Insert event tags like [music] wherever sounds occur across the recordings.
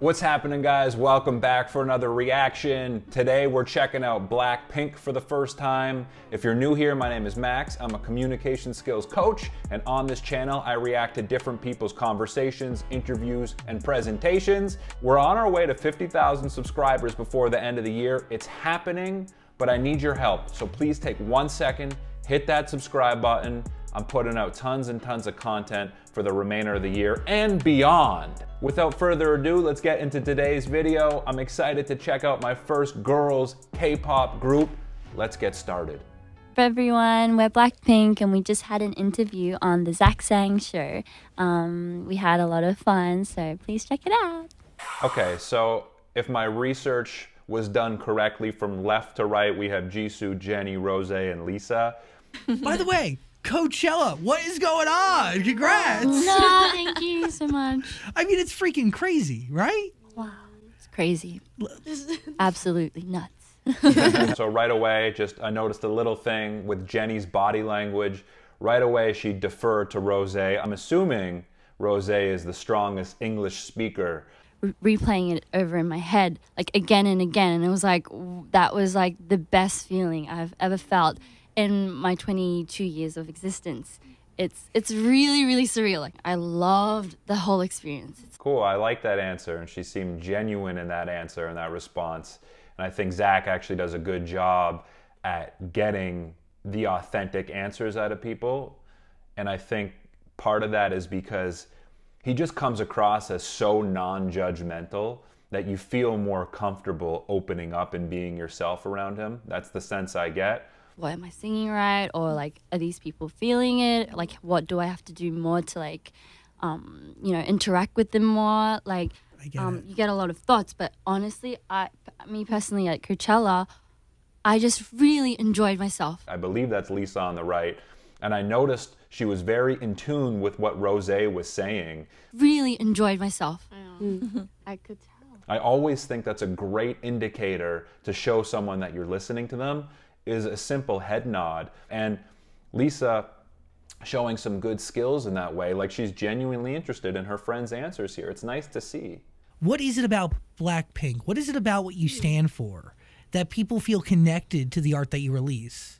What's happening, guys? Welcome back for another reaction. Today, we're checking out Blackpink for the first time. If you're new here, my name is Max. I'm a communication skills coach, and on this channel, I react to different people's conversations, interviews, and presentations. We're on our way to 50,000 subscribers before the end of the year. It's happening, but I need your help. So please take one second, hit that subscribe button, I'm putting out tons and tons of content for the remainder of the year and beyond. Without further ado, let's get into today's video. I'm excited to check out my first girls K-pop group. Let's get started. For everyone, we're Blackpink and we just had an interview on the Zach Sang show. Um, we had a lot of fun, so please check it out. Okay, so if my research was done correctly from left to right, we have Jisoo, Jenny, Rose, and Lisa. By the way, Coachella. What is going on? Congrats. No, [laughs] thank you so much. I mean, it's freaking crazy, right? Wow. It's crazy. [laughs] Absolutely nuts. [laughs] so right away, just I noticed a little thing with Jenny's body language. Right away, she deferred to Rose. I'm assuming Rose is the strongest English speaker. Re replaying it over in my head, like again and again. And it was like, that was like the best feeling I've ever felt in my 22 years of existence. It's it's really really surreal. Like, I loved the whole experience. Cool. I like that answer, and she seemed genuine in that answer and that response. And I think Zach actually does a good job at getting the authentic answers out of people. And I think part of that is because he just comes across as so non-judgmental that you feel more comfortable opening up and being yourself around him. That's the sense I get what am I singing right? Or like, are these people feeling it? Like, what do I have to do more to like, um, you know, interact with them more? Like, get um, you get a lot of thoughts. But honestly, I, me personally, at Coachella, I just really enjoyed myself. I believe that's Lisa on the right. And I noticed she was very in tune with what Rose was saying. Really enjoyed myself. I mm-hmm. could tell. I always think that's a great indicator to show someone that you're listening to them is a simple head nod. And Lisa showing some good skills in that way, like she's genuinely interested in her friend's answers here. It's nice to see. What is it about Blackpink? What is it about what you stand for that people feel connected to the art that you release?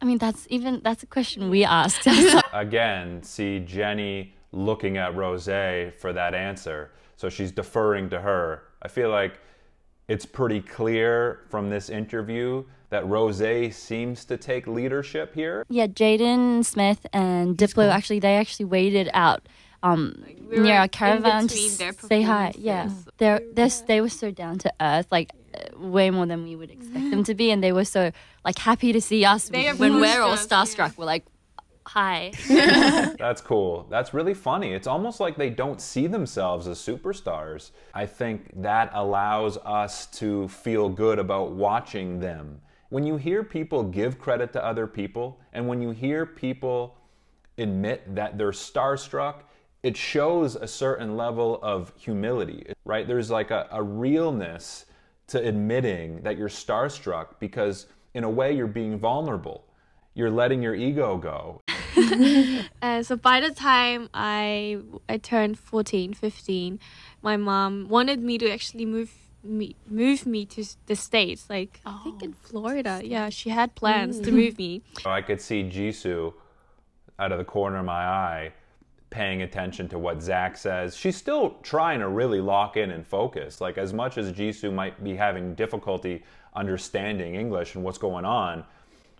I mean, that's even that's a question we asked. [laughs] Again, see Jenny looking at Rosé for that answer. So she's deferring to her. I feel like it's pretty clear from this interview that Rose seems to take leadership here. Yeah, Jaden Smith and Diplo actually they actually waited out um, like we near our caravan to say hi. Yeah, they're, they're, they were so down to earth, like uh, way more than we would expect them to be, and they were so like happy to see us they when we're all starstruck. Yeah. We're like, hi. [laughs] That's cool. That's really funny. It's almost like they don't see themselves as superstars. I think that allows us to feel good about watching them. When you hear people give credit to other people, and when you hear people admit that they're starstruck, it shows a certain level of humility, right? There's like a, a realness to admitting that you're starstruck because, in a way, you're being vulnerable. You're letting your ego go. [laughs] and so by the time I I turned 14, 15, my mom wanted me to actually move me move me to the states. Like oh, I think in oh, Florida. Yeah, she had plans mm. to move me. [laughs] I could see Jisoo out of the corner of my eye paying attention to what Zach says. She's still trying to really lock in and focus. Like as much as Jisoo might be having difficulty understanding English and what's going on,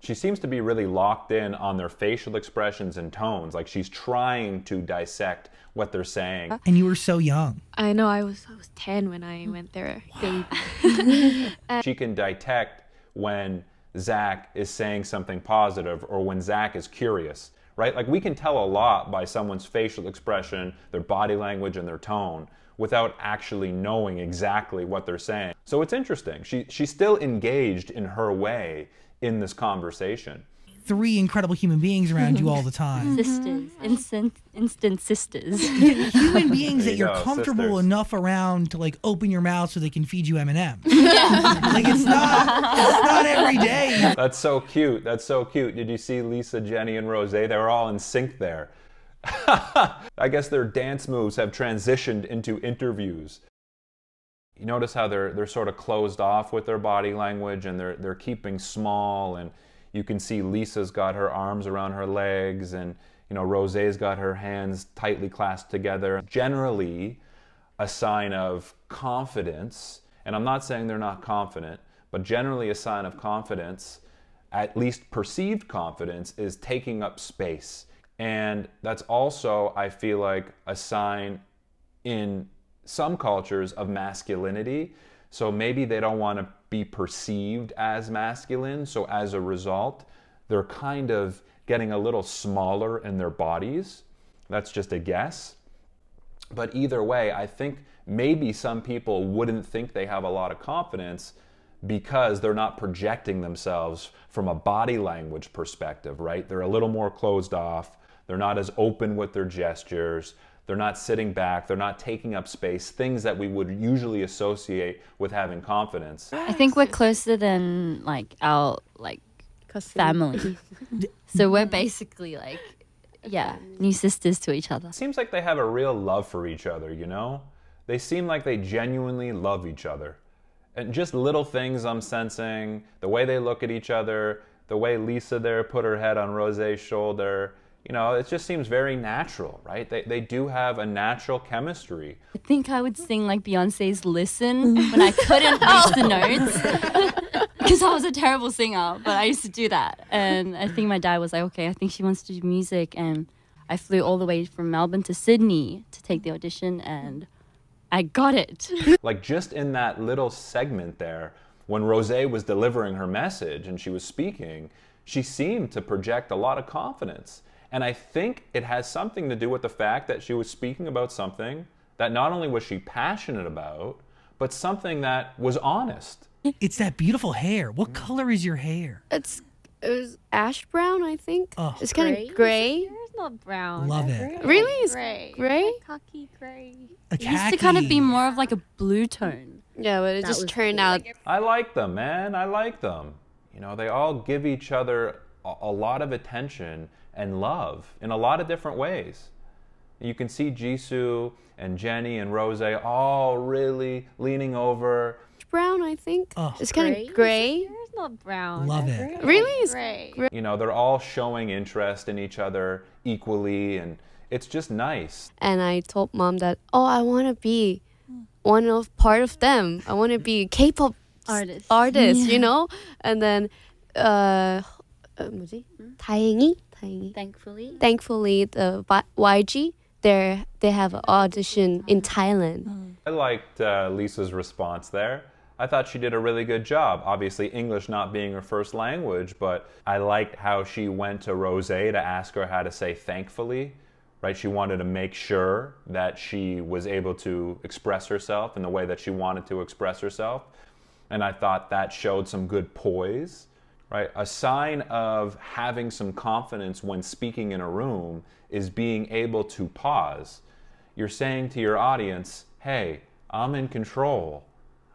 she seems to be really locked in on their facial expressions and tones. Like she's trying to dissect what they're saying. Uh, and you were so young. I know. I was I was ten when I went there. Wow. [laughs] she can detect when Zach is saying something positive or when Zach is curious. Right? Like we can tell a lot by someone's facial expression, their body language, and their tone without actually knowing exactly what they're saying. So it's interesting. She, she's still engaged in her way, in this conversation. Three incredible human beings around you all the time. [laughs] Sisters, instant, instant sisters. [laughs] human beings [laughs] that you are comfortable sisters. enough around to like open your mouth so they can feed you M and M. Like it's not, it's not every day. That's so cute. That's so cute. Did you see Lisa, Jenny, and Rose? They were all in sync there. I guess their dance moves have transitioned into interviews you notice how they're they're sort of closed off with their body language and they're they're keeping small and you can see Lisa's got her arms around her legs and you know Rosé's got her hands tightly clasped together. Generally a sign of confidence, and I'm not saying they're not confident, but generally a sign of confidence, at least perceived confidence is taking up space. And that's also I feel like a sign in some cultures of masculinity. So maybe they don't want to be perceived as masculine. So as a result, they're kind of getting a little smaller in their bodies. That's just a guess. But either way, I think maybe some people wouldn't think they have a lot of confidence because they're not projecting themselves from a body language perspective, right? They're a little more closed off. They're not as open with their gestures. They're not sitting back. They're not taking up space, things that we would usually associate with having confidence. I think we're closer than like our like family. [laughs] so we're basically like yeah, new sisters to each other. Seems like they have a real love for each other, you know? They seem like they genuinely love each other. And just little things I'm sensing, the way they look at each other, the way Lisa there put her head on Rose's shoulder, you know, it just seems very natural, right? They, they do have a natural chemistry. I think I would sing like Beyonce's Listen when [laughs] I couldn't [laughs] reach the notes because [laughs] I was a terrible singer, but I used to do that. And I think my dad was like, okay, I think she wants to do music. And I flew all the way from Melbourne to Sydney to take the audition and I got it. like just in that little segment there, when Rose was delivering her message and she was speaking, she seemed to project a lot of confidence and I think it has something to do with the fact that she was speaking about something that not only was she passionate about, but something that was honest. It's that beautiful hair. What mm. color is your hair? It's it was ash brown, I think. Oh. It's kind of gray. It's not brown. Love it. Gray. Really? It's gray. Gray? It's gray. It used to kind of be more of like a blue tone. Yeah, but it that just turned cool. out. I like them, man. I like them. You know, they all give each other a, a lot of attention and love in a lot of different ways. You can see Jisoo and Jenny and Rose all really leaning over. Brown, I think. Oh. It's kind of gray. It's not brown. Love it. Gray. Really? It's gray. You know, they're all showing interest in each other equally, and it's just nice. And I told mom that, oh, I want to be one of part of them. I want to be a K-pop artist, artist [laughs] yeah. you know. And then, uh, uh 뭐지? Hmm? 다행히 Thankfully. Thankfully, the YG there they have an audition in Thailand. Mm. I liked uh, Lisa's response there. I thought she did a really good job. Obviously, English not being her first language, but I liked how she went to Rose to ask her how to say thankfully. Right? She wanted to make sure that she was able to express herself in the way that she wanted to express herself. And I thought that showed some good poise right? A sign of having some confidence when speaking in a room is being able to pause. You're saying to your audience, hey, I'm in control.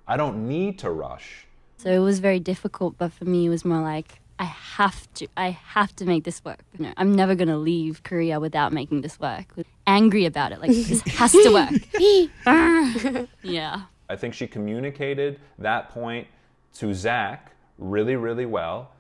I don't need to rush. So it was very difficult, but for me, it was more like, I have to, I have to make this work. You know, I'm never going to leave Korea without making this work. Angry about it, like, this [laughs] has to work. [laughs] [laughs] yeah. I think she communicated that point to Zach really, really well.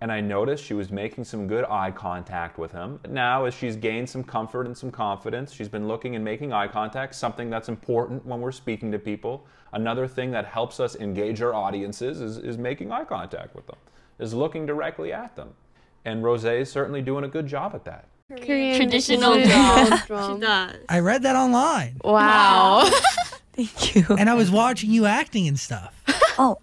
And I noticed she was making some good eye contact with him. Now, as she's gained some comfort and some confidence, she's been looking and making eye contact, something that's important when we're speaking to people. Another thing that helps us engage our audiences is, is making eye contact with them, is looking directly at them. And Rose is certainly doing a good job at that. Korean traditional, [laughs] She does. I read that online. Wow. [laughs] Thank you. And I was watching you acting and stuff. [laughs] oh.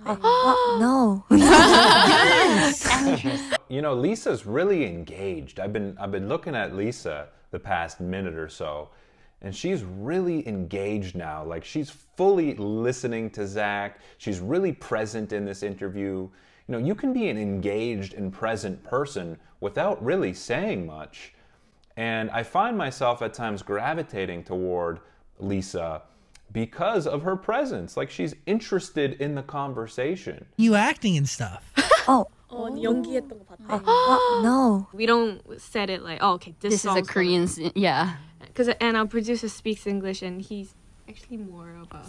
[gasps] no. [laughs] yes. [laughs] you know, Lisa's really engaged. I've been I've been looking at Lisa the past minute or so, and she's really engaged now. Like she's fully listening to Zach. She's really present in this interview. You know, you can be an engaged and present person without really saying much. And I find myself at times gravitating toward Lisa because of her presence. Like she's interested in the conversation. You acting and stuff. [laughs] oh. Oh, 연기했던 거 Oh, [gasps] [gasps] no. We don't said it like, oh, okay, this, this is a Korean, yeah. Because and our producer speaks English, and he's actually more of a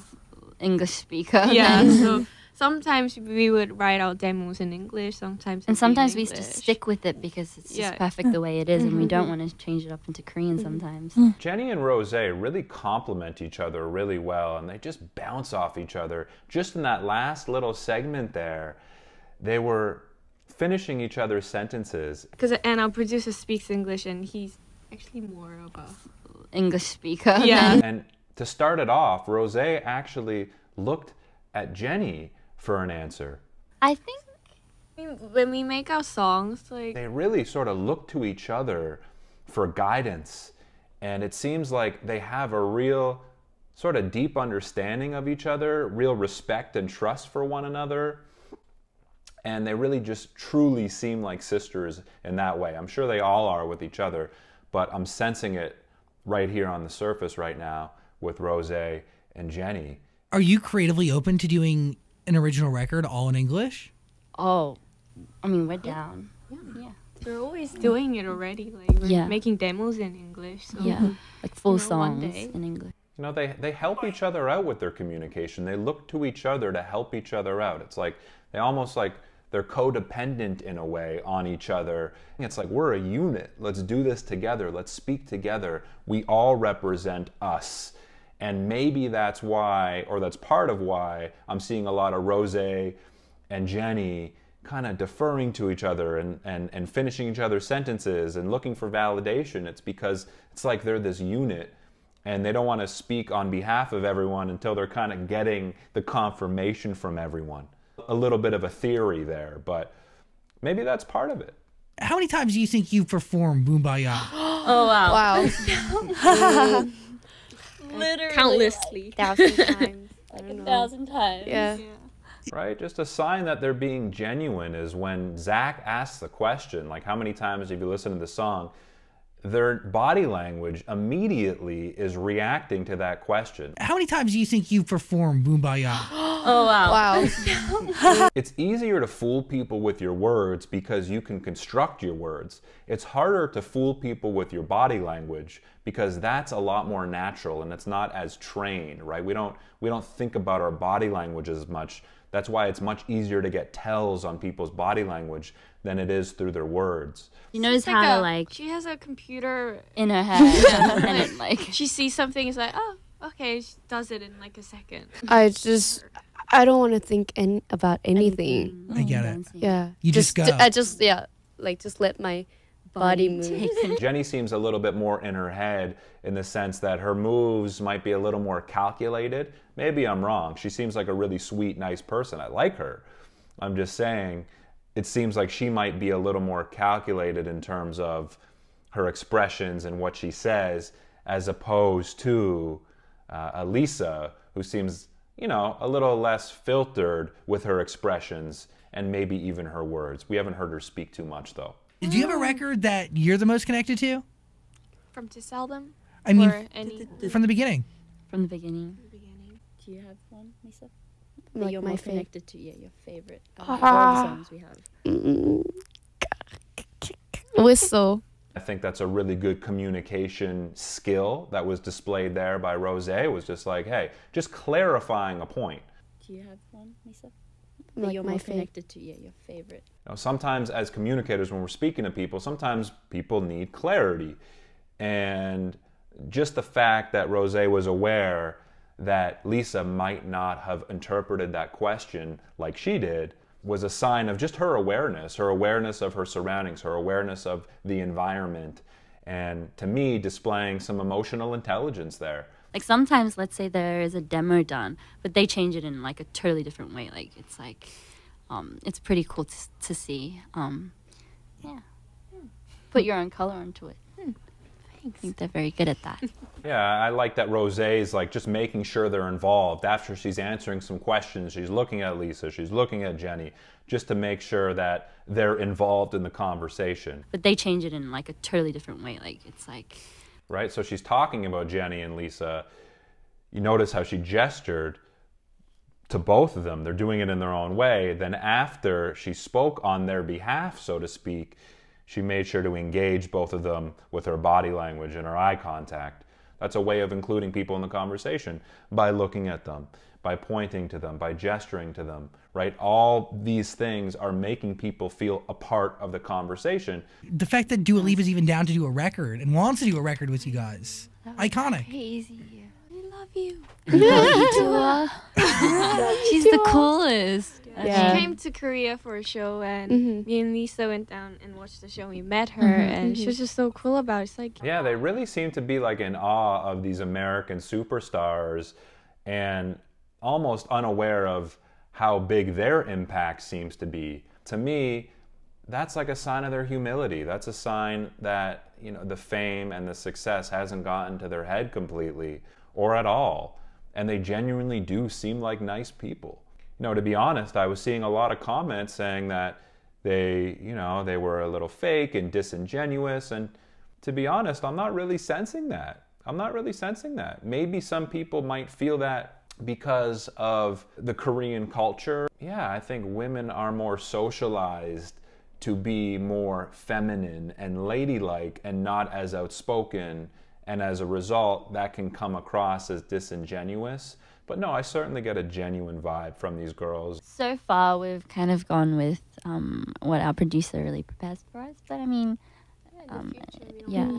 English speaker. Yeah, so [laughs] sometimes we would write out demos in English. Sometimes and sometimes we just stick with it because it's yeah. just perfect the way it and we don't mm-hmm. want to change it up into Korean mm-hmm. sometimes. Mm. Jenny and Rose really complement each other really well, and they just bounce off each other. Just in that last little segment there, they were finishing each other's sentences. Because and our producer speaks English, and he's actually more of a English speaker. Yeah. and to start it off, Rose actually looked at Jenny for an answer. I think when we make our songs, like. They really sort of look to each other for guidance. And it seems like they have a real sort of deep understanding of each other, real respect and trust for one another. And they really just truly seem like sisters in that way. I'm sure they all are with each other, but I'm sensing it right here on the surface right now with Rose and Jenny. Are you creatively open to doing an original record all in English? Oh, I mean, we're down. Yeah. yeah. They're always doing it already, like yeah. making demos in English. So yeah, like [laughs] full you know, songs in English. You know, they, they help each other out with their communication. They look to each other to help each other out. It's like they almost like they're codependent in a way on each other. It's like we're a unit. Let's do this together. Let's speak together. We all represent us. And maybe that's why, or that's part of why, I'm seeing a lot of Rose and Jenny kind of deferring to each other and, and, and finishing each other's sentences and looking for validation. It's because it's like they're this unit and they don't want to speak on behalf of everyone until they're kind of getting the confirmation from everyone. A little bit of a theory there, but maybe that's part of it. How many times do you think you have performed Boom Ya? [gasps] oh, wow. Wow. [laughs] [laughs] Literally. Countlessly. thousand [laughs] times. like a know. thousand times. yeah. yeah right? Just a sign that they're being genuine is when Zach asks the question, like, how many times have you listened to the song? Their body language immediately is reacting to that question. How many times do you think you perform Boombayah? [gasps] oh, wow. Wow. [laughs] [laughs] it's easier to fool people with your words because you can construct your words. It's harder to fool people with your body language because that's a lot more natural and it's not as trained, right? We don't we don't think about our body language as much. That's why it's much easier to get tells on people's body language than it is through their words. She knows like how a, like. She has a computer in her head, [laughs] and it, like she sees something, it's like, oh, okay, she does it in like a second. I just, I don't want to think any, about anything. I get it. Mm-hmm. Yeah. You just, just go. I just yeah, like just let my body [laughs] Jenny seems a little bit more in her head in the sense that her moves might be a little more calculated. Maybe I'm wrong. She seems like a really sweet, nice person. I like her. I'm just saying it seems like she might be a little more calculated in terms of her expressions and what she says as opposed to uh, Elisa, who seems, you know, a little less filtered with her expressions and maybe even her words. We haven't heard her speak too much though. Do you have a um, record that you're the most connected to? From to sell them. I mean, any... from the beginning. From the beginning. Do you have one, Lisa? That like you're more connected to? Yeah, your favorite. Album, uh, ah. all the songs we have. Mm. Whistle. I think that's a really good communication skill that was displayed there by Rose. Was just like, hey, just clarifying a point. Do you have one, Lisa? that like you're more connected to, yeah, your favorite. sometimes as communicators, when we're speaking to people, sometimes people need clarity. And just the fact that Rose was aware that Lisa might not have interpreted that question like she did was a sign of just her awareness, her awareness of her surroundings, her awareness of the environment, and to me, displaying some emotional intelligence there. Like sometimes, let's say there is a demo done, but they change it in like a totally different way. Like it's like, um, it's pretty cool to, to see. Um, yeah, mm. put your own color onto it. Mm. Thanks. I think they're very good at that. [laughs] yeah, I like that Rose is like just making sure they're involved. After she's answering some questions, she's looking at Lisa, she's looking at Jenny, just to make sure that they're involved in the conversation. But they change it in like a totally different way. Like it's like right? So she's talking about Jenny and Lisa. You notice how she gestured to both of them. They're doing it in their own way. Then, after she spoke on their behalf, so to speak, she made sure to engage both of them with her body language and her eye contact. That's a way of including people in the conversation by looking at them by pointing to them, by gesturing to them, right? All these things are making people feel a part of the conversation. The fact that Dua Lipa's even down to do a record and wants to do a record with you guys, iconic. Crazy. love you. you, [laughs] Dua. [laughs] She's the coolest. yeah. She came to Korea for a show, and mm-hmm. me and Lisa went down and watched the show. We met her, mm-hmm. and mm-hmm. she was mm-hmm. just so cool about it. It's like yeah, they really seem to be like in awe of these American superstars, and almost unaware of how big their impact seems to be. To me, that's like a sign of their humility. That's a sign that, you know, the fame and the success hasn't gotten to their head completely or at all. And they genuinely do seem like nice people. You know, to be honest, I was seeing a lot of comments saying that they, you know, they were a little fake and disingenuous and to be honest, I'm not really sensing that. I'm not really sensing that. Maybe some people might feel that because of the Korean culture. Yeah, I think women are more socialized to be more feminine and ladylike and not as outspoken. And as a result, that can come across as disingenuous. But no, I certainly get a genuine vibe from these girls. So far, we've kind of gone with um, what our producer really prepares for us. But I mean, um, yeah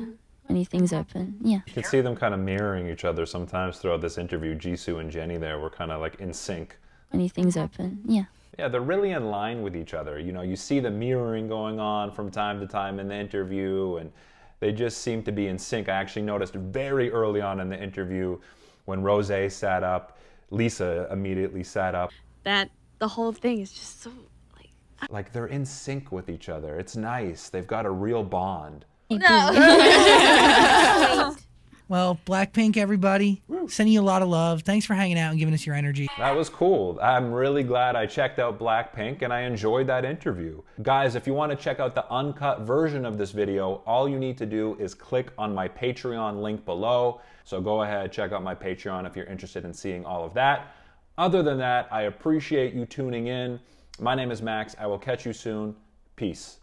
anything's open. Yeah. You can see them kind of mirroring each other sometimes throughout this interview. Jisoo and Jenny there were kind of like in sync. Anything's open. Yeah. Yeah, they're really in line with each other. You know, you see the mirroring going on from time to time in the interview, and they just seem to be in sync. I actually noticed very early on in the interview when Rose sat up, Lisa immediately sat up. That the whole thing is just so like. Like they're in sync with each other. It's nice. They've got a real bond. No. [laughs] well, Blackpink, everybody, Woo. sending you a lot of love. Thanks for hanging out and giving us your energy. That was cool. I'm really glad I checked out Blackpink and I enjoyed that interview. Guys, if you want to check out the uncut version of this video, all you need to do is click on my Patreon link below. So go ahead, check out my Patreon if you're interested in seeing all of that. Other than that, I appreciate you tuning in. My name is Max. I will catch you soon. Peace.